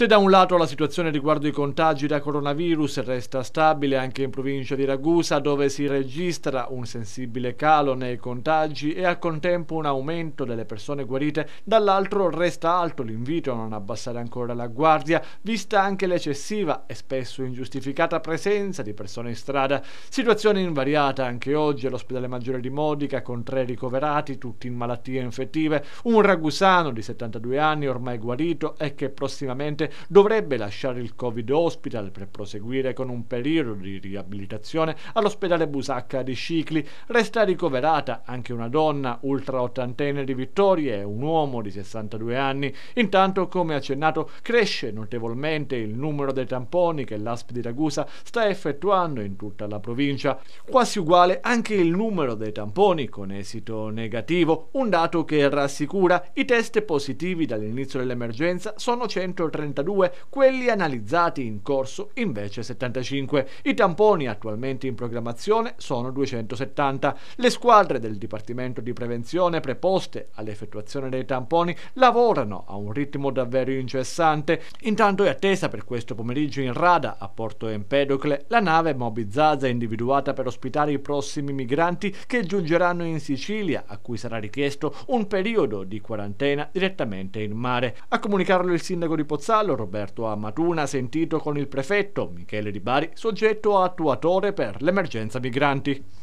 Se da un lato la situazione riguardo i contagi da coronavirus resta stabile anche in provincia di Ragusa dove si registra un sensibile calo nei contagi e al contempo un aumento delle persone guarite, dall'altro resta alto l'invito a non abbassare ancora la guardia, vista anche l'eccessiva e spesso ingiustificata presenza di persone in strada. Situazione invariata anche oggi all'ospedale maggiore di Modica con tre ricoverati, tutti in malattie infettive, un ragusano di 72 anni ormai guarito e che prossimamente dovrebbe lasciare il Covid Hospital per proseguire con un periodo di riabilitazione all'ospedale Busacca di Scicli. Resta ricoverata anche una donna ultra ottantenne di Vittoria e un uomo di 62 anni. Intanto, come accennato, cresce notevolmente il numero dei tamponi che l'ASP di Ragusa sta effettuando in tutta la provincia. Quasi uguale anche il numero dei tamponi con esito negativo, un dato che rassicura i test positivi dall'inizio dell'emergenza sono 130 72, quelli analizzati in corso invece 75. I tamponi attualmente in programmazione sono 270. Le squadre del Dipartimento di Prevenzione preposte all'effettuazione dei tamponi lavorano a un ritmo davvero incessante. Intanto è attesa per questo pomeriggio in rada a Porto Empedocle la nave Moby individuata per ospitare i prossimi migranti che giungeranno in Sicilia, a cui sarà richiesto un periodo di quarantena direttamente in mare. A comunicarlo il sindaco di Pozzallo Castello, Roberto Amatuna, sentito con il prefetto Michele Di Bari, soggetto attuatore per l'emergenza migranti.